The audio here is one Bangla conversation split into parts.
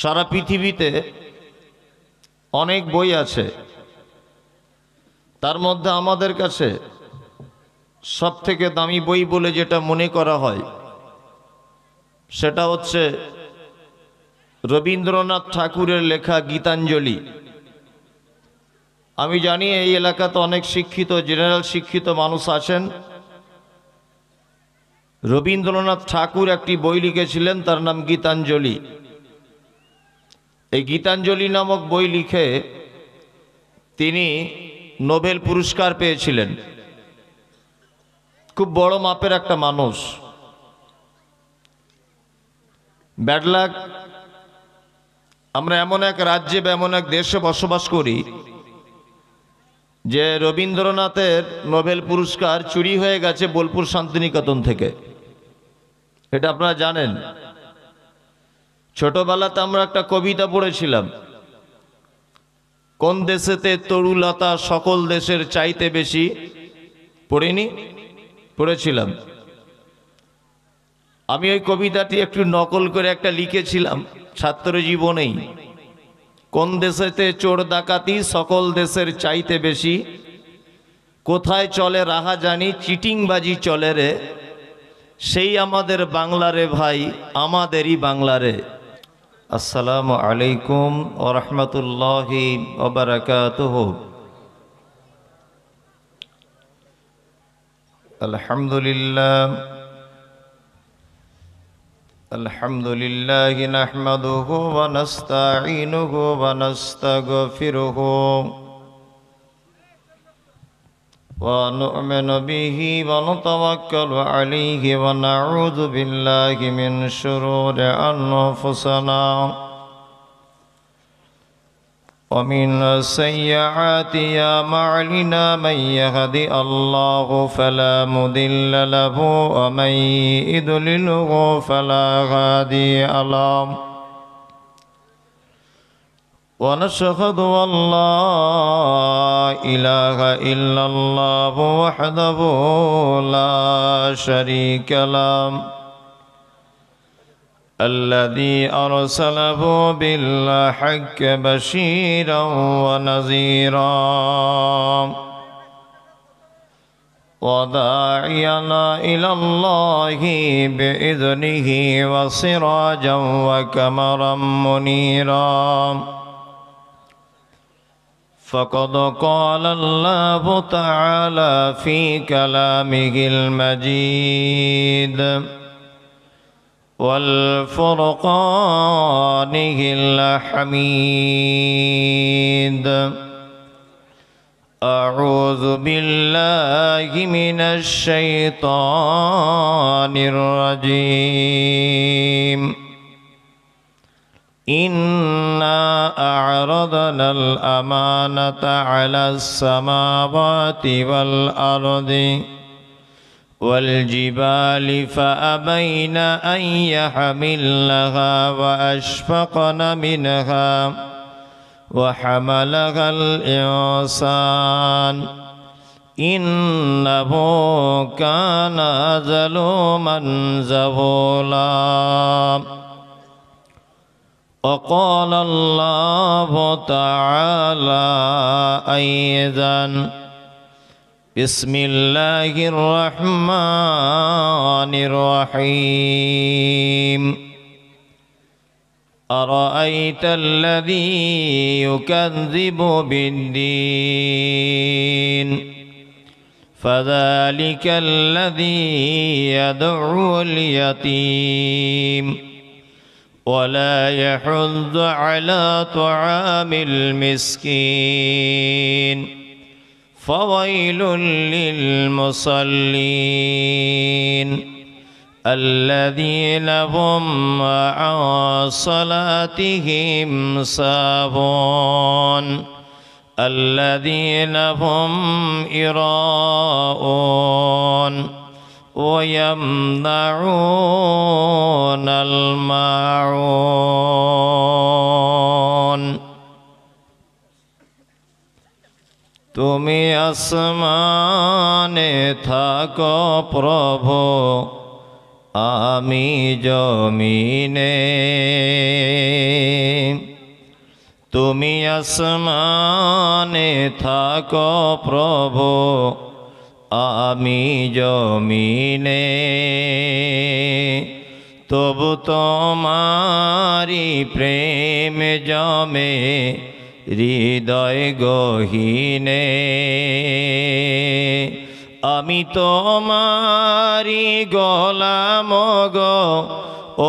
সারা পৃথিবীতে অনেক বই আছে তার মধ্যে আমাদের কাছে সব থেকে দামি বই বলে যেটা মনে করা হয় সেটা হচ্ছে রবীন্দ্রনাথ ঠাকুরের লেখা গীতাঞ্জলি আমি জানি এই এলাকাতে অনেক শিক্ষিত জেনারেল শিক্ষিত মানুষ আছেন রবীন্দ্রনাথ ঠাকুর একটি বই লিখেছিলেন তার নাম গীতাঞ্জলি এই গীতাঞ্জলি নামক বই লিখে তিনি নোবেল পুরস্কার পেয়েছিলেন খুব বড় মাপের একটা মানুষ ব্যাডলাক আমরা এমন এক রাজ্যে বা এমন এক দেশে বসবাস করি যে রবীন্দ্রনাথের নোবেল পুরস্কার চুরি হয়ে গেছে বোলপুর শান্তিনিকেতন থেকে এটা আপনারা জানেন ছোটবেলাতে আমরা একটা কবিতা পড়েছিলাম কোন দেশেতে তরুলতা সকল দেশের চাইতে বেশি পড়িনি পড়েছিলাম আমি ওই কবিতাটি একটু নকল করে একটা লিখেছিলাম ছাত্র জীবনেই কোন দেশেতে চোর ডাকাতি সকল দেশের চাইতে বেশি কোথায় চলে রাহা জানি চিটিংবাজি চলে রে সেই আমাদের বাংলারে ভাই আমাদেরই বাংলারে ورحمة الله وبركاته الحمد لله الحمد لله نحمده ونستعينه ونستغفره ونستغفره ونؤمن به ونتوكل عليه ونعوذ بالله من شرور أنفسنا ومن سيئات معلنا من يهد الله فلا مذل له ومن يدلله فلا غادي الله ونشهد أن لا إله إلا الله وحده لا شريك له الذي أرسله بالحق بشيرا ونذيرا وداعينا إلى الله بإذنه وسراجا وكمرا منيرا فقد قال الله تعالى في كلامه المجيد والفرقانه الحميد أعوذ بالله من الشيطان الرجيم إنا أعرضنا الأمانة على السماوات والأرض والجبال فأبين أن يحملها وأشفقن منها وحملها الإنسان إنه كان ظلوما زهولا وقال الله تعالى أيضا بسم الله الرحمن الرحيم أرأيت الذي يكذب بالدين فذلك الذي يدعو اليتيم ولا يحض على طعام المسكين فويل للمصلين الذين هم عن صلاتهم صابون الذين هم إراءون ويمنعون الماعون তুমি আসমানে থাকো প্রভু আমি জমিনে তুমি আসমানে থাকো প্রভু আমি জমিনে তবু তোমারি প্রেম জমে হৃদয় গহীনে আমি তোমারি গলাম গ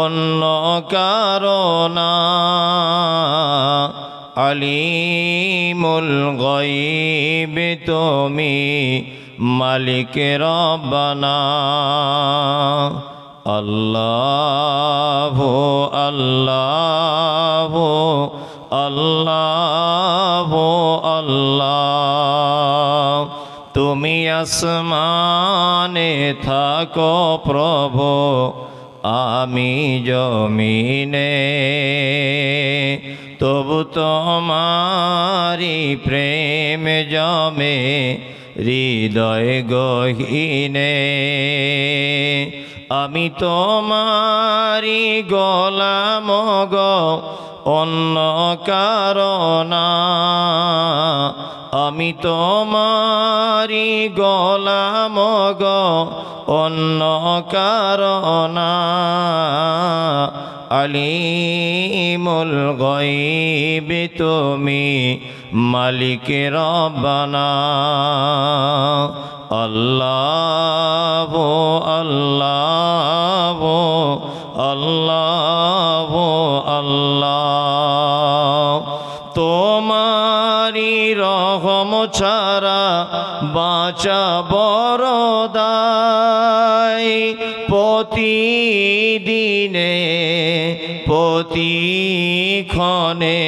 অন্য কারণা আলিমুল গইবে তুমি मालिक रबना अल्लाह अल्लाह अल्लाह अल्लाह तुम आसमान थको प्रभो आमी जमीने तब तो तुमारी तो प्रेम जमे হৃদয় গহিনে আমি তোমারি গলাম গ অন্য কারণা আমি তোমারি গলাম গ অন্য কারণা আলিমুল গয়বি তুমি মালিকের বানা আল্লাহ আল্লাহ আল্লাহ আল্লাহ তোমারি রহম ছাড়া বাঁচা দায় প্রতিদিনে ক্ষণে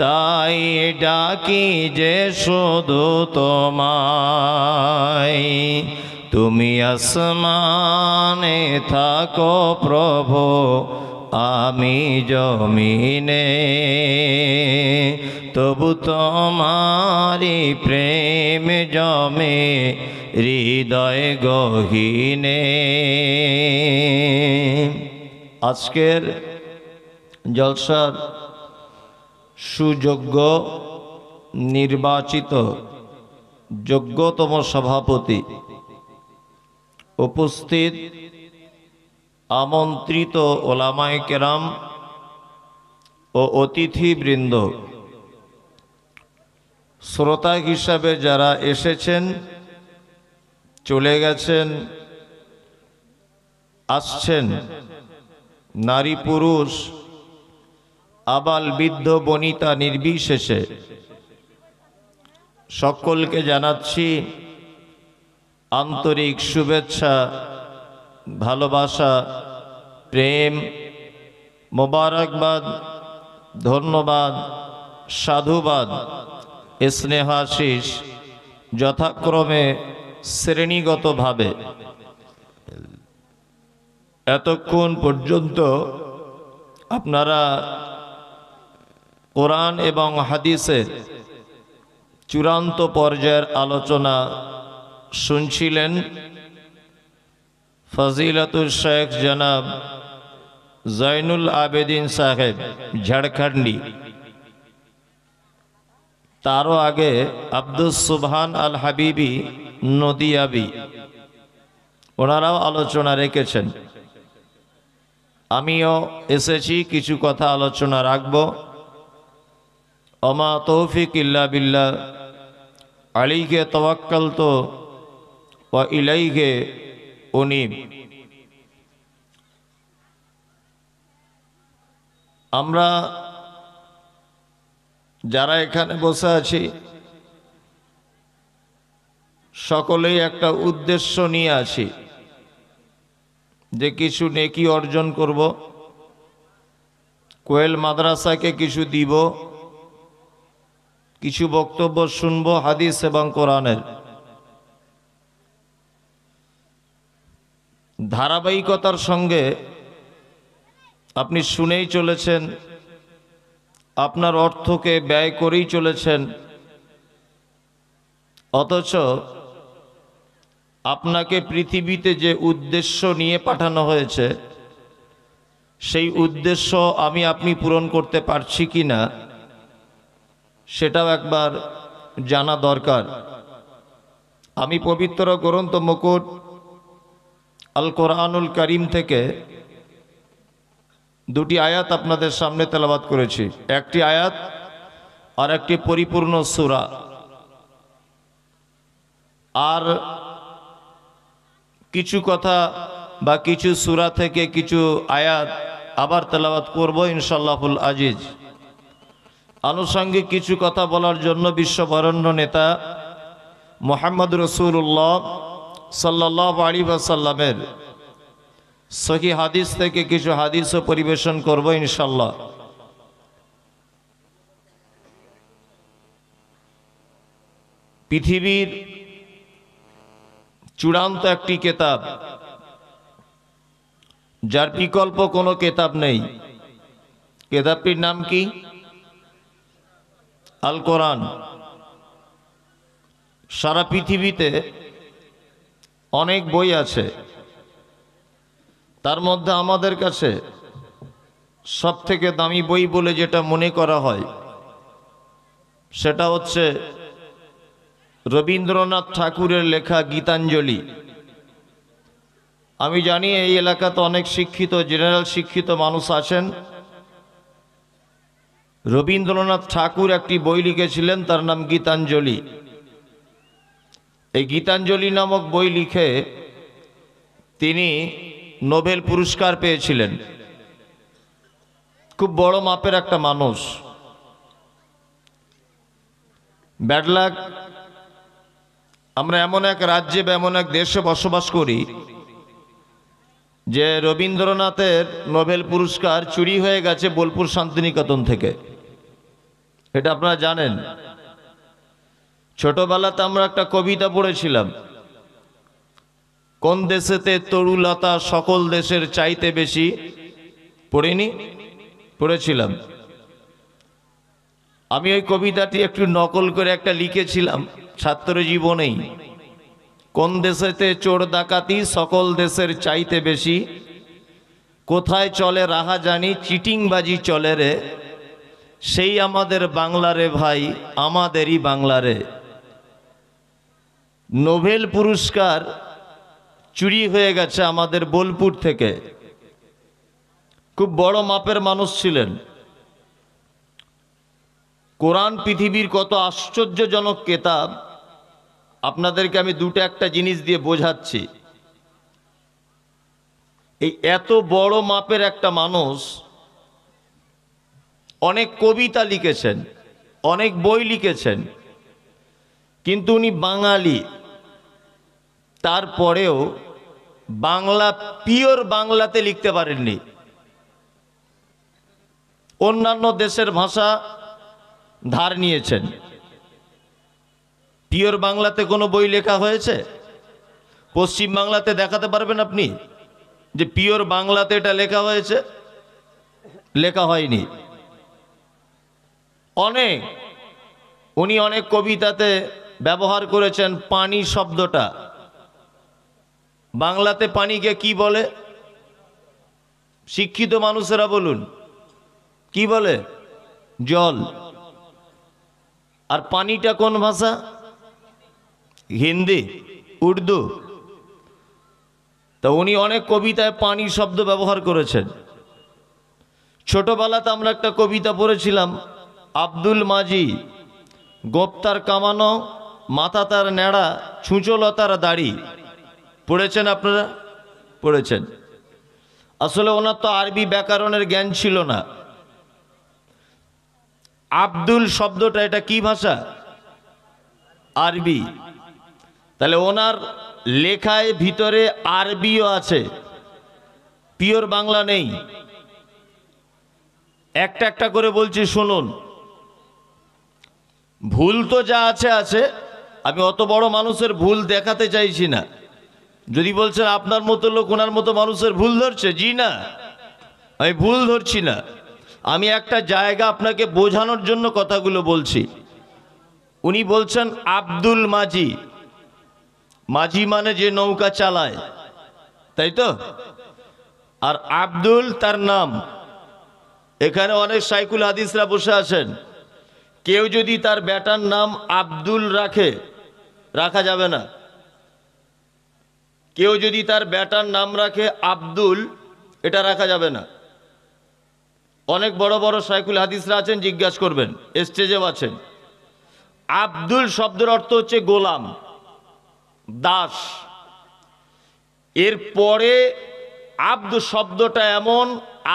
তাই ডাকি যে শুধু তোমায় তুমি আসমানে থাকো প্রভু আমি জমিনে তবু তোমারি প্রেম জমে হৃদয় গহীনে আজকের জলসার সুযোগ্য নির্বাচিত যোগ্যতম সভাপতি উপস্থিত আমন্ত্রিত ওলামায় কেরাম ও অতিথিবৃন্দ শ্রোতা হিসাবে যারা এসেছেন চলে গেছেন আসছেন নারী পুরুষ আবাল বৃদ্ধ বনিতা নির্বিশেষে সকলকে জানাচ্ছি আন্তরিক শুভেচ্ছা ভালোবাসা প্রেম মোবারকবাদ ধন্যবাদ সাধুবাদ স্নেহাশিস যথাক্রমে শ্রেণীগতভাবে এতক্ষণ পর্যন্ত আপনারা কোরআন এবং হাদিসের চূড়ান্ত পর্যায়ের আলোচনা শুনছিলেন ফজিলাতুল শেখ জনাব জৈনুল আবেদিন সাহেব ঝাড়খণ্ডি তারও আগে আব্দুল সুবহান আল হাবিবি নদিয়াবি ওনারাও আলোচনা রেখেছেন আমিও এসেছি কিছু কথা আলোচনা রাখব অমা তৌফিক ইল্লা বিল্লা আলীকে তবাক্কাল তো ও ইলাইকে আমরা যারা এখানে বসে আছি সকলেই একটা উদ্দেশ্য নিয়ে আছি যে কিছু নেকি অর্জন করব কোয়েল মাদ্রাসাকে কিছু দিব কিছু বক্তব্য শুনব হাদিস এবং কোরআনের ধারাবাহিকতার সঙ্গে আপনি শুনেই চলেছেন আপনার অর্থকে ব্যয় করেই চলেছেন অথচ আপনাকে পৃথিবীতে যে উদ্দেশ্য নিয়ে পাঠানো হয়েছে সেই উদ্দেশ্য আমি আপনি পূরণ করতে পারছি কি না সেটাও একবার জানা দরকার আমি পবিত্র গ্রন্থ মুকুট আল কোরআনুল করিম থেকে দুটি আয়াত আপনাদের সামনে তেলাবাদ করেছি একটি আয়াত আর একটি পরিপূর্ণ সুরা আর কিছু কথা বা কিছু সুরা থেকে কিছু আয়াত আবার তেলাবাত করবো ইনশাল্লাহুল আজিজ আনুষঙ্গিক কিছু কথা বলার জন্য বিশ্ববরণ্য নেতা মোহাম্মদ রসুল্লাহ সাল্লাহ আলী আসাল্লামের সহি হাদিস থেকে কিছু হাদিসও পরিবেশন করব ইনশাল্লাহ পৃথিবীর চূড়ান্ত একটি কেতাব যার বিকল্প কোনো কেতাব নেই কেতাবটির নাম কি আল কোরআন সারা পৃথিবীতে অনেক বই আছে তার মধ্যে আমাদের কাছে সব থেকে দামি বই বলে যেটা মনে করা হয় সেটা হচ্ছে রবীন্দ্রনাথ ঠাকুরের লেখা গীতাঞ্জলি আমি জানি এই এলাকাতে অনেক শিক্ষিত জেনারেল শিক্ষিত মানুষ আছেন রবীন্দ্রনাথ ঠাকুর একটি বই লিখেছিলেন তার নাম গীতাঞ্জলি এই গীতাঞ্জলি নামক বই লিখে তিনি নোবেল পুরস্কার পেয়েছিলেন খুব বড় মাপের একটা মানুষ ব্যাডলাক আমরা এমন এক রাজ্যে বা এমন এক দেশে বসবাস করি যে রবীন্দ্রনাথের নোবেল পুরস্কার চুরি হয়ে গেছে বোলপুর শান্তিনিকেতন থেকে এটা আপনারা জানেন ছোটবেলাতে আমরা একটা কবিতা পড়েছিলাম কোন দেশেতে তরুলতা সকল দেশের চাইতে বেশি পড়িনি পড়েছিলাম আমি ওই কবিতাটি একটু নকল করে একটা লিখেছিলাম ছাত্র জীবনেই কোন দেশেতে চোর ডাকাতি সকল দেশের চাইতে বেশি কোথায় চলে রাহা জানি চিটিংবাজি চলে রে সেই আমাদের বাংলারে ভাই আমাদেরই বাংলারে নোভেল পুরস্কার চুরি হয়ে গেছে আমাদের বোলপুর থেকে খুব বড় মাপের মানুষ ছিলেন কোরআন পৃথিবীর কত আশ্চর্যজনক কেতাব আপনাদেরকে আমি দুটো একটা জিনিস দিয়ে বোঝাচ্ছি এই এত বড় মাপের একটা মানুষ অনেক কবিতা লিখেছেন অনেক বই লিখেছেন কিন্তু উনি বাঙালি তারপরেও বাংলা পিওর বাংলাতে লিখতে পারেননি অন্যান্য দেশের ভাষা ধার নিয়েছেন পিওর বাংলাতে কোনো বই লেখা হয়েছে পশ্চিম বাংলাতে দেখাতে পারবেন আপনি যে পিওর বাংলাতে এটা লেখা হয়েছে লেখা হয়নি অনেক উনি অনেক কবিতাতে ব্যবহার করেছেন পানি শব্দটা বাংলাতে পানিকে কি বলে শিক্ষিত মানুষেরা বলুন কি বলে জল আর পানিটা কোন ভাষা হিন্দি উর্দু তা উনি অনেক কবিতায় পানি শব্দ ব্যবহার করেছেন ছোটবেলাতে আমরা একটা কবিতা পড়েছিলাম আব্দুল মাজি গোপ্তার কামানো মাথা তার ন্যাড়া ছুঁচলতার দাড়ি পড়েছেন আপনারা পড়েছেন আসলে ওনার তো আরবি ব্যাকরণের জ্ঞান ছিল না আব্দুল শব্দটা এটা কি ভাষা আরবি তাহলে ওনার লেখায় ভিতরে আরবিও আছে পিওর বাংলা নেই একটা একটা করে বলছি শুনুন ভুল তো যা আছে আছে আমি অত বড় মানুষের ভুল দেখাতে চাইছি না যদি বলছেন আপনার মতো লোক ওনার মতো মানুষের ভুল ধরছে জি না আমি ভুল ধরছি না আমি একটা জায়গা আপনাকে বোঝানোর জন্য কথাগুলো বলছি উনি বলছেন আব্দুল মাঝি মাঝি মানে যে নৌকা চালায় তাই তো আর আব্দুল তার নাম এখানে অনেক সাইকুল হাদিসরা বসে আছেন কেউ যদি তার ব্যাটার নাম আব্দুল রাখে রাখা যাবে না কেউ যদি তার ব্যাটার নাম রাখে আব্দুল এটা রাখা যাবে না অনেক বড় বড় সাইকুল হাদিসরা আছেন জিজ্ঞাসা করবেন স্টেজেও আছেন আব্দুল শব্দের অর্থ হচ্ছে গোলাম দাস এর পরে আব্দ শব্দটা এমন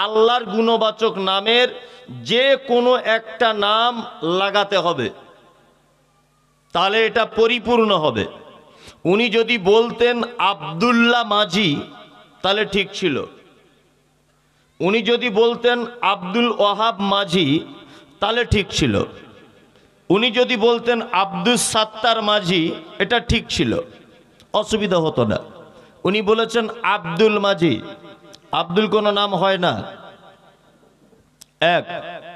আল্লাহর গুণবাচক নামের যে কোনো একটা নাম লাগাতে হবে তাহলে এটা পরিপূর্ণ হবে উনি যদি বলতেন আবদুল্লা মাঝি তাহলে ঠিক ছিল উনি যদি বলতেন আব্দুল ওয়াহাব মাঝি তাহলে ঠিক ছিল উনি যদি বলতেন আব্দুল সাত্তার মাঝি এটা ঠিক ছিল অসুবিধা হতো না উনি বলেছেন আব্দুল মাঝি আব্দুল কোনো নাম হয় না এক